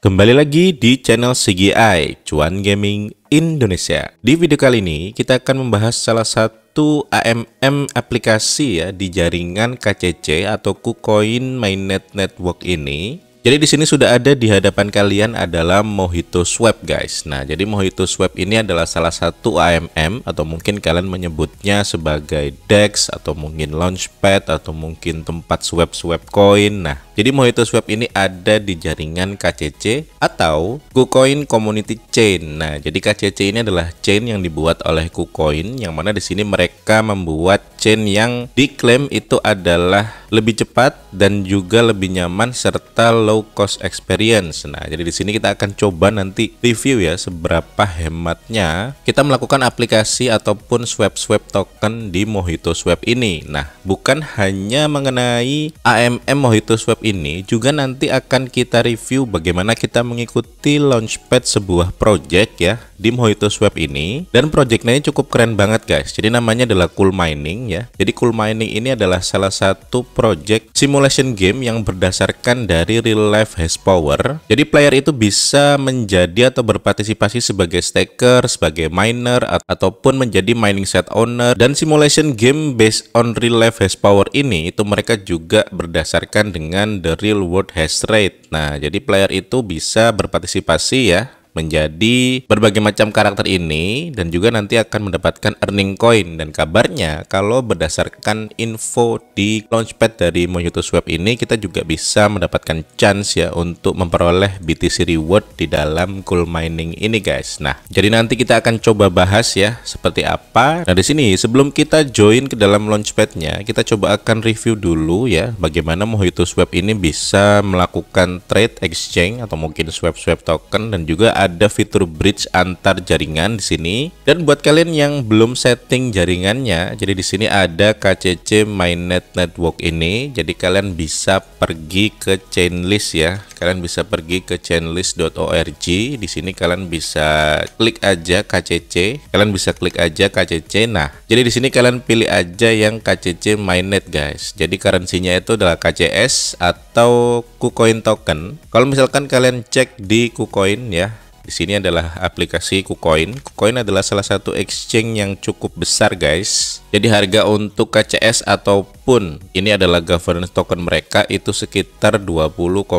Kembali lagi di channel CGI, Cuan Gaming Indonesia. Di video kali ini, kita akan membahas salah satu AMM aplikasi ya di jaringan KCC atau KuCoin Mainnet Network ini jadi di sini sudah ada di hadapan kalian adalah Mojito Swap guys. Nah, jadi Mojito Swap ini adalah salah satu AMM atau mungkin kalian menyebutnya sebagai DEX atau mungkin Launchpad atau mungkin tempat swap-swap coin. Nah, jadi Mojito Swap ini ada di jaringan KCC atau KuCoin Community Chain. Nah, jadi KCC ini adalah chain yang dibuat oleh KuCoin yang mana di sini mereka membuat chain yang diklaim itu adalah lebih cepat dan juga lebih nyaman serta low cost experience. Nah, jadi di sini kita akan coba nanti review ya seberapa hematnya kita melakukan aplikasi ataupun swap-swap token di Mojito Swap ini. Nah, bukan hanya mengenai AMM Mojito Swap ini, juga nanti akan kita review bagaimana kita mengikuti launchpad sebuah project ya di Mojito Swap ini dan projectnya ini cukup keren banget guys jadi namanya adalah Cool Mining ya jadi Cool Mining ini adalah salah satu project simulation game yang berdasarkan dari real life has power jadi player itu bisa menjadi atau berpartisipasi sebagai staker sebagai miner ataupun menjadi mining set owner dan simulation game based on real life has power ini itu mereka juga berdasarkan dengan the real world hash rate nah jadi player itu bisa berpartisipasi ya menjadi berbagai macam karakter ini dan juga nanti akan mendapatkan earning coin dan kabarnya kalau berdasarkan info di launchpad dari Mojito Swap ini kita juga bisa mendapatkan chance ya untuk memperoleh BTC reward di dalam cool mining ini guys nah jadi nanti kita akan coba bahas ya seperti apa nah di sini sebelum kita join ke dalam launchpadnya kita coba akan review dulu ya bagaimana Mojito Swap ini bisa melakukan trade exchange atau mungkin swap-swap token dan juga ada fitur bridge antar jaringan di sini. Dan buat kalian yang belum setting jaringannya, jadi di sini ada KCC mainnet network ini. Jadi kalian bisa pergi ke chainlist ya. Kalian bisa pergi ke chainlist.org. Di sini kalian bisa klik aja KCC. Kalian bisa klik aja KCC. Nah, jadi di sini kalian pilih aja yang KCC mainnet guys. Jadi currency itu adalah KCS atau KuCoin token. Kalau misalkan kalian cek di KuCoin ya, di sini adalah aplikasi KuCoin. KuCoin adalah salah satu exchange yang cukup besar, guys. Jadi harga untuk KCS ataupun ini adalah governance token mereka itu sekitar 20,6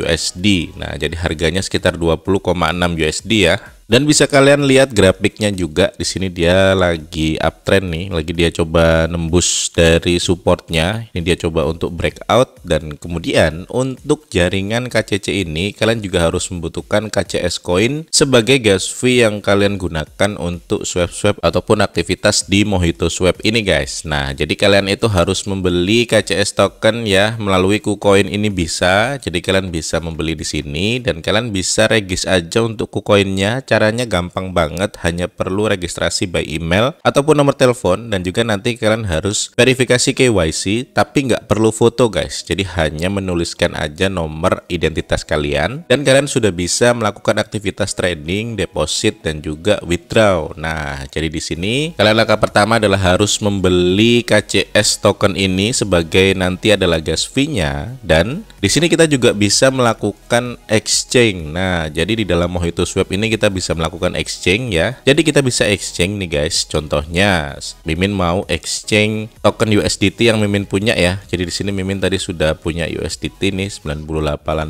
USD. Nah, jadi harganya sekitar 20,6 USD ya. Dan bisa kalian lihat grafiknya juga di sini dia lagi uptrend nih, lagi dia coba nembus dari supportnya. Ini dia coba untuk breakout dan kemudian untuk jaringan KCC ini kalian juga harus membutuhkan KCS coin sebagai gas fee yang kalian gunakan untuk swap-swap ataupun aktivitas di Mojito Swap ini guys. Nah, jadi kalian itu harus membeli KCS token ya melalui KuCoin ini bisa. Jadi kalian bisa membeli di sini dan kalian bisa regis aja untuk KuCoinnya caranya gampang banget, hanya perlu registrasi by email ataupun nomor telepon dan juga nanti kalian harus verifikasi KYC tapi nggak perlu foto guys. Jadi hanya menuliskan aja nomor identitas kalian dan kalian sudah bisa melakukan aktivitas trading, deposit dan juga withdraw. Nah, jadi di sini kalian langkah pertama adalah harus membeli KCS token ini sebagai nanti adalah gas fee-nya dan di sini kita juga bisa melakukan exchange. Nah, jadi di dalam Mojito Swap ini kita bisa bisa melakukan exchange ya. Jadi kita bisa exchange nih guys. Contohnya Mimin mau exchange token USDT yang Mimin punya ya. Jadi di sini Mimin tadi sudah punya USDT nih 98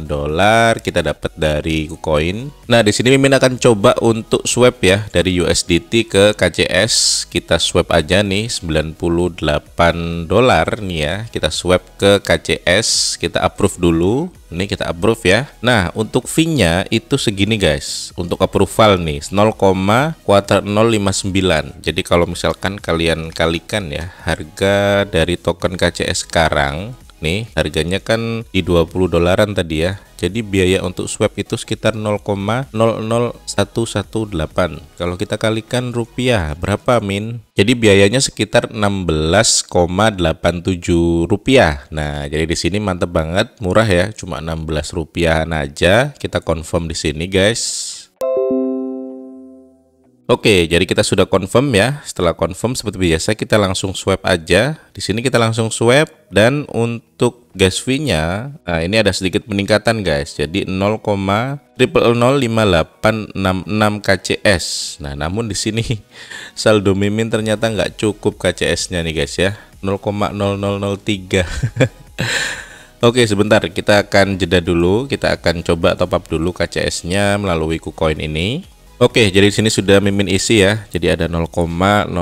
dolar kita dapat dari KuCoin. Nah, di sini Mimin akan coba untuk swap ya dari USDT ke KCS. Kita swap aja nih 98 dolar nih ya. Kita swap ke KCS, kita approve dulu. Ini kita approve ya. Nah, untuk fee-nya itu segini guys. Untuk approval nih 0,4059. Jadi kalau misalkan kalian kalikan ya harga dari token KCS sekarang Nih, harganya kan di 20 dolaran tadi ya. Jadi biaya untuk swap itu sekitar 0,00118. Kalau kita kalikan rupiah, berapa min? Jadi biayanya sekitar 16,87 rupiah. Nah, jadi di sini mantep banget, murah ya, cuma 16 rupiah aja. Kita confirm di sini, guys. Oke, jadi kita sudah confirm ya. Setelah confirm seperti biasa kita langsung swipe aja. Di sini kita langsung swipe dan untuk gas fee-nya nah ini ada sedikit peningkatan guys. Jadi 0,00058666 KCS. Nah, namun di sini saldo mimin ternyata nggak cukup KCS-nya nih guys ya. 0,0003. Oke sebentar kita akan jeda dulu kita akan coba top up dulu KCS nya melalui KuCoin ini Oke, jadi di sini sudah mimin isi ya. Jadi ada 0,0013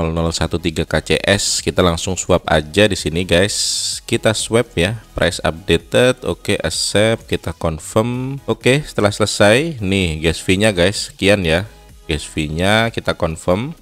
KCS. Kita langsung swap aja di sini, guys. Kita swap ya. Price updated. Oke, accept. Kita confirm. Oke, setelah selesai, nih gas fee-nya, guys. Sekian ya. Gas fee-nya kita confirm.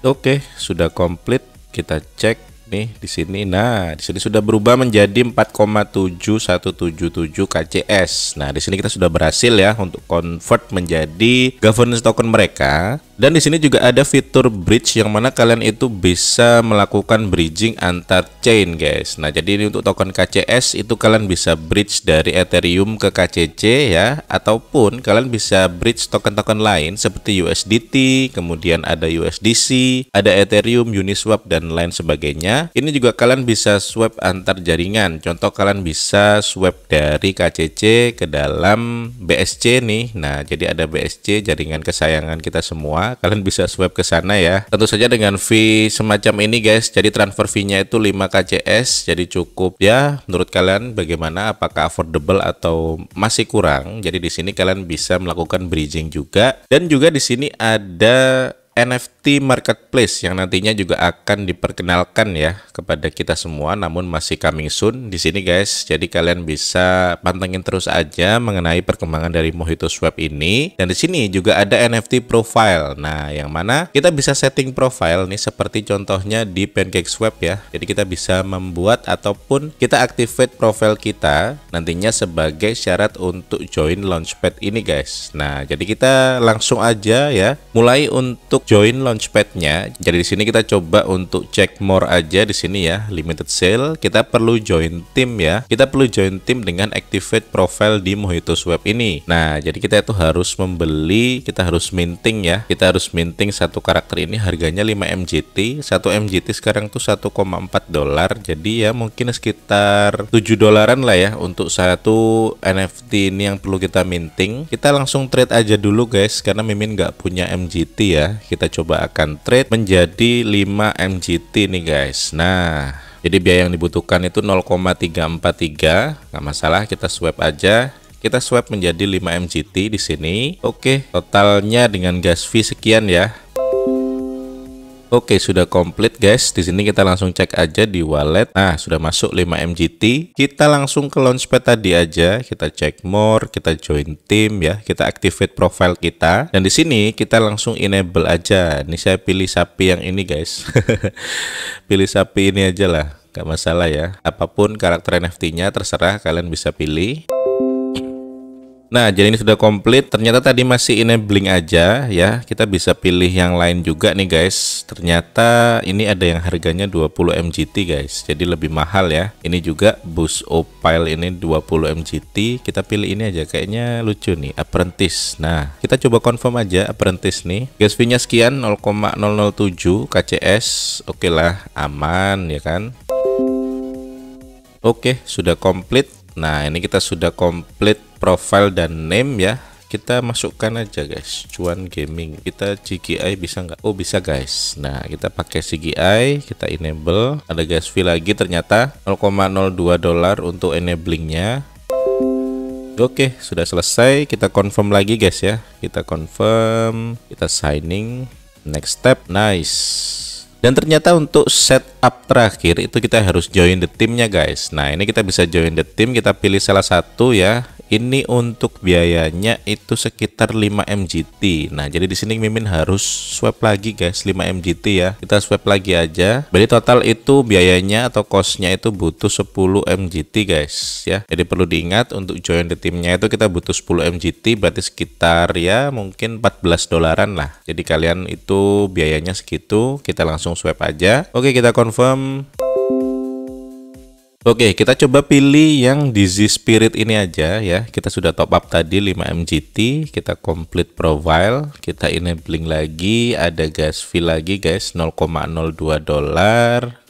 Oke, sudah komplit. Kita cek nih di sini. Nah, di sini sudah berubah menjadi 4,7177 KCS. Nah, di sini kita sudah berhasil ya untuk convert menjadi governance token mereka dan di sini juga ada fitur bridge yang mana kalian itu bisa melakukan bridging antar chain guys. Nah, jadi ini untuk token KCS itu kalian bisa bridge dari Ethereum ke KCC ya ataupun kalian bisa bridge token-token lain seperti USDT, kemudian ada USDC, ada Ethereum, Uniswap dan lain sebagainya. Ini juga kalian bisa swap antar jaringan. Contoh kalian bisa swap dari KCC ke dalam BSC nih. Nah, jadi ada BSC jaringan kesayangan kita semua kalian bisa swipe ke sana ya tentu saja dengan fee semacam ini guys jadi transfer fee nya itu 5 KCS jadi cukup ya menurut kalian bagaimana apakah affordable atau masih kurang jadi di sini kalian bisa melakukan bridging juga dan juga di sini ada NFT marketplace yang nantinya juga akan diperkenalkan ya kepada kita semua namun masih coming soon di sini guys. Jadi kalian bisa pantengin terus aja mengenai perkembangan dari Mojito Swap ini dan di sini juga ada NFT profile. Nah, yang mana kita bisa setting profile nih seperti contohnya di Pancake Swap ya. Jadi kita bisa membuat ataupun kita activate profile kita nantinya sebagai syarat untuk join Launchpad ini guys. Nah, jadi kita langsung aja ya mulai untuk untuk join launchpadnya jadi di sini kita coba untuk cek more aja di sini ya limited sale kita perlu join tim ya kita perlu join tim dengan activate profile di Mojito Web ini nah jadi kita itu harus membeli kita harus minting ya kita harus minting satu karakter ini harganya 5 MGT 1 MGT sekarang tuh 1,4 dolar jadi ya mungkin sekitar 7 dolaran lah ya untuk satu NFT ini yang perlu kita minting kita langsung trade aja dulu guys karena Mimin nggak punya MGT ya kita coba akan trade menjadi 5 MGT nih guys nah jadi biaya yang dibutuhkan itu 0,343 nggak masalah kita swap aja kita swap menjadi 5 MGT di sini. Oke, totalnya dengan gas fee sekian ya. Oke, sudah komplit guys. Di sini kita langsung cek aja di wallet. Nah, sudah masuk 5 MGT. Kita langsung ke launchpad tadi aja. Kita cek more, kita join team ya. Kita activate profile kita. Dan di sini kita langsung enable aja. Ini saya pilih sapi yang ini guys. pilih sapi ini aja lah. Gak masalah ya. Apapun karakter NFT-nya terserah kalian bisa pilih. Nah, jadi ini sudah komplit. Ternyata tadi masih enabling aja ya. Kita bisa pilih yang lain juga nih guys. Ternyata ini ada yang harganya 20 MGT guys. Jadi lebih mahal ya. Ini juga bus Opal ini 20 MGT. Kita pilih ini aja. Kayaknya lucu nih, Apprentice. Nah, kita coba confirm aja Apprentice nih. Gas fee-nya sekian 0,007 KCS. Oke lah, aman ya kan. Oke, sudah komplit. Nah, ini kita sudah komplit profile dan name ya kita masukkan aja guys cuan gaming kita CGI bisa nggak Oh bisa guys nah kita pakai CGI kita enable ada gas fee lagi ternyata 0,02 dolar untuk enablingnya Oke sudah selesai kita confirm lagi guys ya kita confirm kita signing next step nice dan ternyata untuk setup terakhir itu kita harus join the teamnya guys. Nah ini kita bisa join the team, kita pilih salah satu ya ini untuk biayanya itu sekitar 5 MGT nah jadi di sini Mimin harus swap lagi guys 5 MGT ya kita swap lagi aja jadi total itu biayanya atau costnya itu butuh 10 MGT guys ya jadi perlu diingat untuk join the timnya itu kita butuh 10 MGT berarti sekitar ya mungkin 14 dolaran lah jadi kalian itu biayanya segitu kita langsung swap aja oke kita confirm Oke, kita coba pilih yang Dizzy Spirit ini aja ya. Kita sudah top up tadi 5MGT, kita complete profile, kita enabling lagi, ada gas fee lagi guys 0,02 dolar.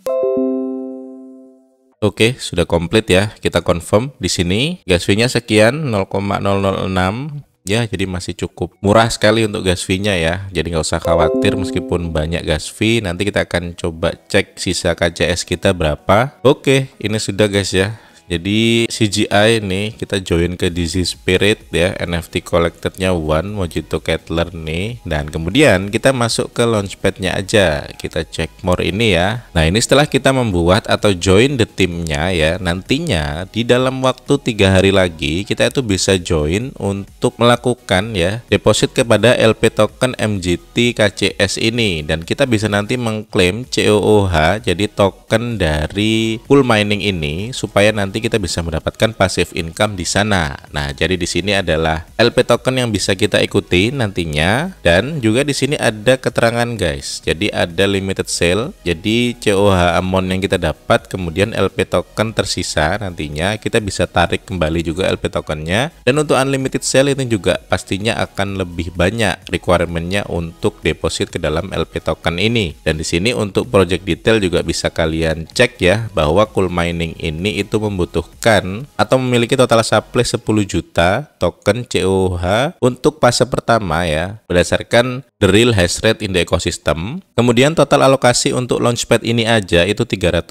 Oke, sudah komplit ya. Kita confirm di sini. Gas fee-nya sekian 0,006 ya jadi masih cukup murah sekali untuk gas fee-nya ya jadi nggak usah khawatir meskipun banyak gas fee nanti kita akan coba cek sisa KCS kita berapa oke ini sudah guys ya jadi CGI ini kita join ke DC Spirit ya NFT collectednya One Mojito Kettler nih dan kemudian kita masuk ke launchpadnya aja kita cek more ini ya Nah ini setelah kita membuat atau join the timnya ya nantinya di dalam waktu tiga hari lagi kita itu bisa join untuk melakukan ya deposit kepada LP token MGT KCS ini dan kita bisa nanti mengklaim COOH jadi token dari pool mining ini supaya nanti kita bisa mendapatkan passive income di sana. Nah, jadi di sini adalah LP token yang bisa kita ikuti nantinya dan juga di sini ada keterangan guys. Jadi ada limited sale. Jadi COH amount yang kita dapat kemudian LP token tersisa nantinya kita bisa tarik kembali juga LP tokennya dan untuk unlimited sale itu juga pastinya akan lebih banyak requirementnya untuk deposit ke dalam LP token ini. Dan di sini untuk project detail juga bisa kalian cek ya bahwa cool mining ini itu membutuhkan membutuhkan atau memiliki total supply 10 juta token COH untuk fase pertama ya, berdasarkan the real hash rate in the ecosystem. Kemudian total alokasi untuk launchpad ini aja itu 300.000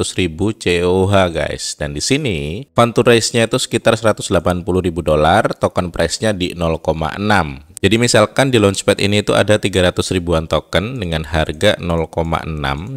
COH guys. Dan di sini fund to raise-nya itu sekitar 180.000 dolar, token price-nya di 0,6 jadi misalkan di Launchpad ini itu ada 300 ribuan token dengan harga 0,6,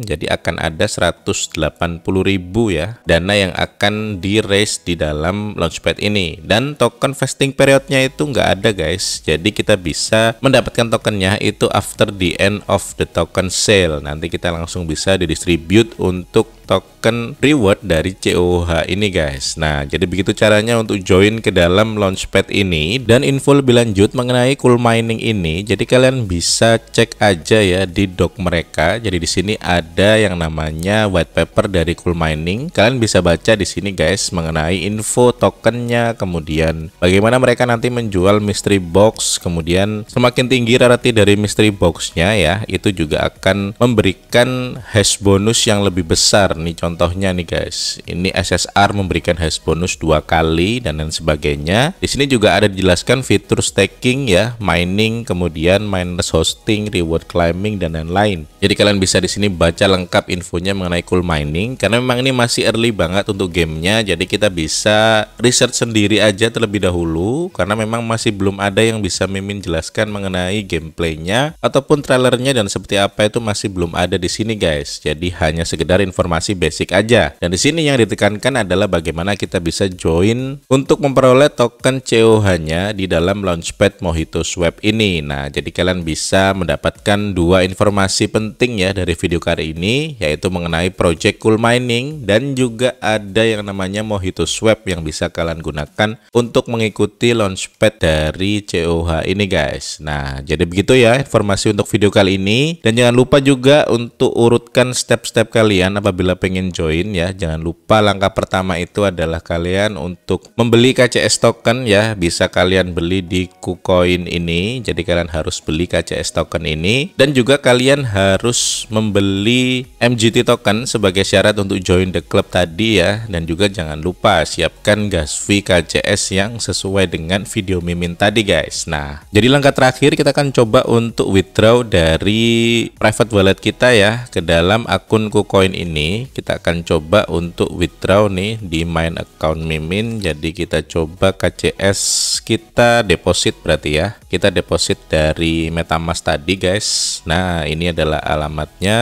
jadi akan ada 180 ribu ya dana yang akan di-raise di dalam Launchpad ini. Dan token vesting periodnya itu nggak ada guys, jadi kita bisa mendapatkan tokennya itu after the end of the token sale. Nanti kita langsung bisa didistribute untuk token reward dari COH ini guys Nah jadi begitu caranya untuk join ke dalam launchpad ini Dan info lebih lanjut mengenai cool mining ini Jadi kalian bisa cek aja ya di doc mereka Jadi di sini ada yang namanya white paper dari cool mining Kalian bisa baca di sini guys mengenai info tokennya Kemudian bagaimana mereka nanti menjual mystery box Kemudian semakin tinggi rarity dari mystery boxnya ya Itu juga akan memberikan hash bonus yang lebih besar SSR nih contohnya nih guys. Ini SSR memberikan hash bonus dua kali dan lain sebagainya. Di sini juga ada dijelaskan fitur staking ya, mining, kemudian miners hosting, reward climbing dan lain-lain. Jadi kalian bisa di sini baca lengkap infonya mengenai cool mining karena memang ini masih early banget untuk gamenya. Jadi kita bisa research sendiri aja terlebih dahulu karena memang masih belum ada yang bisa Mimin jelaskan mengenai gameplaynya ataupun trailernya dan seperti apa itu masih belum ada di sini guys. Jadi hanya sekedar informasi masih basic aja. Dan di sini yang ditekankan adalah bagaimana kita bisa join untuk memperoleh token COH-nya di dalam Launchpad Mojito Swap ini. Nah, jadi kalian bisa mendapatkan dua informasi penting ya dari video kali ini, yaitu mengenai Project Cool Mining dan juga ada yang namanya Mojito Swap yang bisa kalian gunakan untuk mengikuti Launchpad dari COH ini guys. Nah, jadi begitu ya informasi untuk video kali ini. Dan jangan lupa juga untuk urutkan step-step kalian apabila bila pengen join ya, jangan lupa langkah pertama itu adalah kalian untuk membeli KCS token ya, bisa kalian beli di KuCoin ini. Jadi kalian harus beli KCS token ini dan juga kalian harus membeli MGT token sebagai syarat untuk join the club tadi ya. Dan juga jangan lupa siapkan gas fee KCS yang sesuai dengan video mimin tadi guys. Nah, jadi langkah terakhir kita akan coba untuk withdraw dari private wallet kita ya ke dalam akun KuCoin ini kita akan coba untuk withdraw nih di main account mimin jadi kita coba KCS kita deposit berarti ya kita deposit dari metamask tadi guys nah ini adalah alamatnya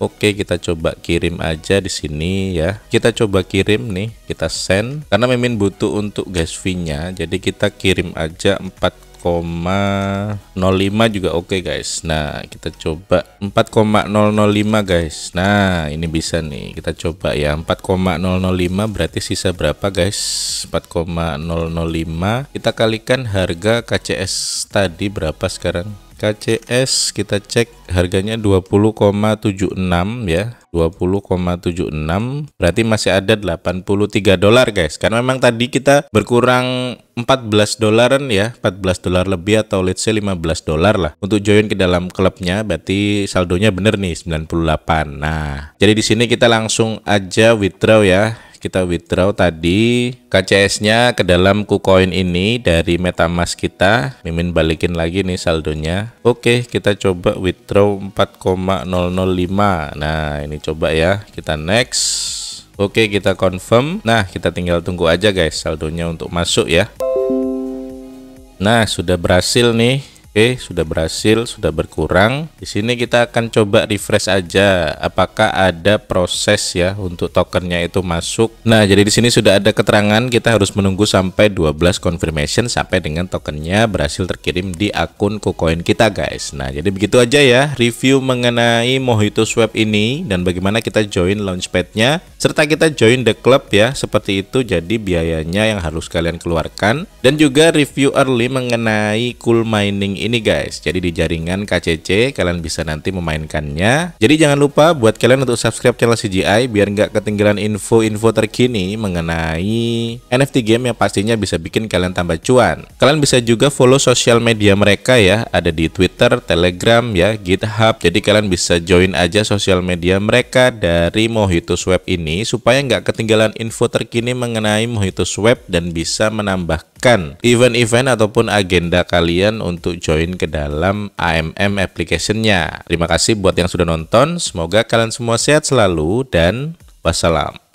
oke kita coba kirim aja di sini ya kita coba kirim nih kita send karena mimin butuh untuk gas fee nya jadi kita kirim aja 4 4,05 juga oke okay guys nah kita coba 4,005 guys nah ini bisa nih kita coba ya 4,005 berarti sisa berapa guys 4,005 kita kalikan harga KCS tadi berapa sekarang KCS kita cek harganya 20,76 ya 20,76 berarti masih ada 83 dolar guys karena memang tadi kita berkurang 14 dolaran ya 14 dolar lebih atau let's say 15 dolar lah untuk join ke dalam klubnya berarti saldonya bener nih 98 nah jadi di sini kita langsung aja withdraw ya kita withdraw tadi KCS-nya ke dalam KuCoin ini dari MetaMask kita. Mimin balikin lagi nih saldonya. Oke, kita coba withdraw 4,005. Nah, ini coba ya. Kita next. Oke, kita confirm. Nah, kita tinggal tunggu aja guys saldonya untuk masuk ya. Nah, sudah berhasil nih Oke, sudah berhasil, sudah berkurang. Di sini kita akan coba refresh aja apakah ada proses ya untuk tokennya itu masuk. Nah, jadi di sini sudah ada keterangan kita harus menunggu sampai 12 confirmation sampai dengan tokennya berhasil terkirim di akun KuCoin kita, guys. Nah, jadi begitu aja ya review mengenai Mojito Swap ini dan bagaimana kita join launchpadnya serta kita join the club ya. Seperti itu jadi biayanya yang harus kalian keluarkan dan juga review early mengenai cool mining ini guys. Jadi di jaringan KCC kalian bisa nanti memainkannya. Jadi jangan lupa buat kalian untuk subscribe channel CGI biar nggak ketinggalan info-info terkini mengenai NFT game yang pastinya bisa bikin kalian tambah cuan. Kalian bisa juga follow sosial media mereka ya. Ada di Twitter, Telegram ya, GitHub. Jadi kalian bisa join aja sosial media mereka dari Mojito Swap ini supaya nggak ketinggalan info terkini mengenai Mojito Swap dan bisa menambahkan event-event ataupun agenda kalian untuk join join ke dalam AMM application-nya. Terima kasih buat yang sudah nonton, semoga kalian semua sehat selalu dan wassalam.